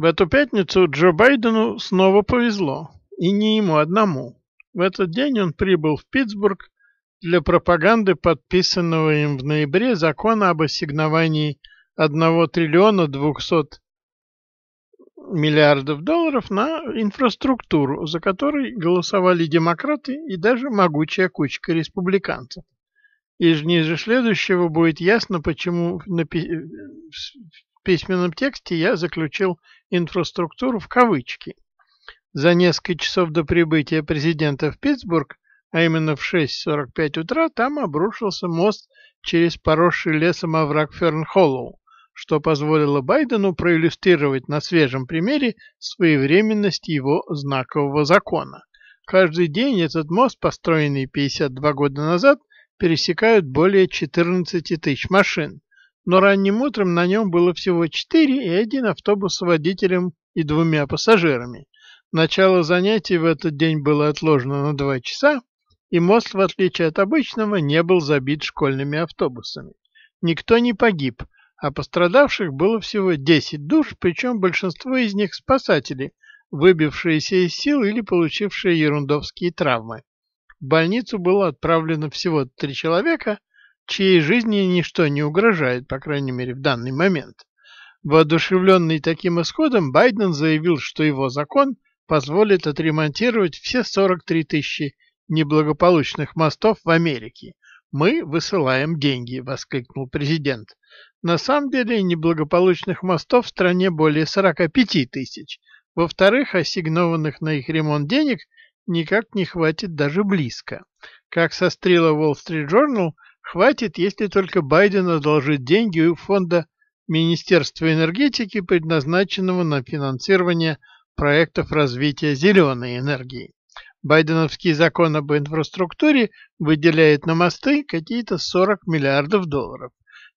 В эту пятницу Джо Байдену снова повезло, и не ему одному. В этот день он прибыл в Питтсбург для пропаганды подписанного им в ноябре закона об ассигновании 1 триллиона 200 миллиардов долларов на инфраструктуру, за которой голосовали демократы и даже могучая кучка республиканцев. Из ниже следующего будет ясно, почему в письменном тексте я заключил инфраструктуру в кавычки. За несколько часов до прибытия президента в Питтсбург, а именно в 6.45 утра, там обрушился мост через поросший лесом овраг Фернхоллоу, что позволило Байдену проиллюстрировать на свежем примере своевременность его знакового закона. Каждый день этот мост, построенный 52 года назад, пересекают более 14 тысяч машин, но ранним утром на нем было всего четыре и один автобус с водителем и двумя пассажирами. Начало занятий в этот день было отложено на два часа, и мост, в отличие от обычного, не был забит школьными автобусами. Никто не погиб, а пострадавших было всего десять душ, причем большинство из них спасатели, выбившиеся из сил или получившие ерундовские травмы. В больницу было отправлено всего три человека, чьей жизни ничто не угрожает, по крайней мере в данный момент. Воодушевленный таким исходом, Байден заявил, что его закон позволит отремонтировать все 43 тысячи неблагополучных мостов в Америке. «Мы высылаем деньги», – воскликнул президент. На самом деле неблагополучных мостов в стране более 45 тысяч. Во-вторых, ассигнованных на их ремонт денег никак не хватит даже близко. Как сострила Wall Street Journal – Хватит, если только Байден одолжит деньги у фонда Министерства энергетики, предназначенного на финансирование проектов развития зеленой энергии. Байденовский закон об инфраструктуре выделяет на мосты какие-то 40 миллиардов долларов.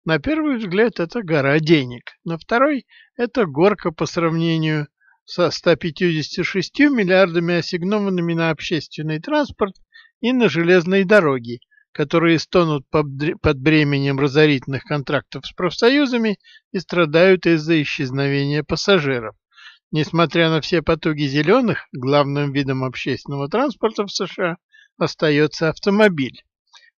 На первый взгляд это гора денег, на второй это горка по сравнению со 156 миллиардами, ассигнованными на общественный транспорт и на железные дороги – которые стонут под бременем разорительных контрактов с профсоюзами и страдают из-за исчезновения пассажиров. Несмотря на все потуги зеленых, главным видом общественного транспорта в США остается автомобиль.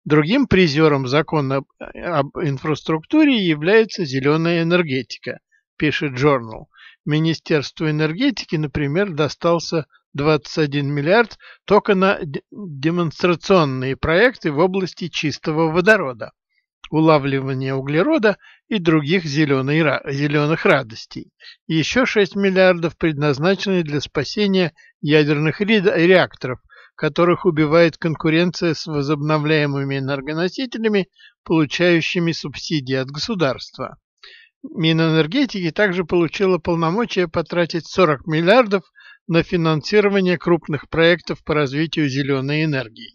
Другим призером закона э, об, инфраструктуре является зеленая энергетика, пишет журнал. Министерству энергетики, например, достался 21 миллиард только на демонстрационные проекты в области чистого водорода, улавливания углерода и других зеленых радостей. еще 6 миллиардов предназначены для спасения ядерных реакторов, которых убивает конкуренция с возобновляемыми энергоносителями, получающими субсидии от государства. Минэнергетики также получила полномочия потратить 40 миллиардов на финансирование крупных проектов по развитию зеленой энергии.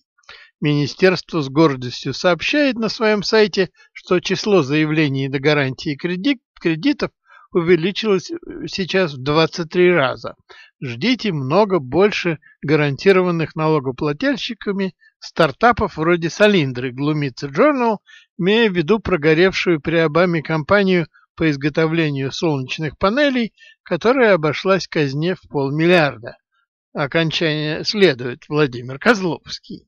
Министерство с гордостью сообщает на своем сайте, что число заявлений на гарантии кредит, кредитов увеличилось э, сейчас в 23 раза. Ждите много больше гарантированных налогоплательщиками стартапов вроде Солиндры, глумится Journal, имея в виду прогоревшую при Обаме компанию по изготовлению солнечных панелей, которая обошлась казне в полмиллиарда. Окончание следует Владимир Козловский.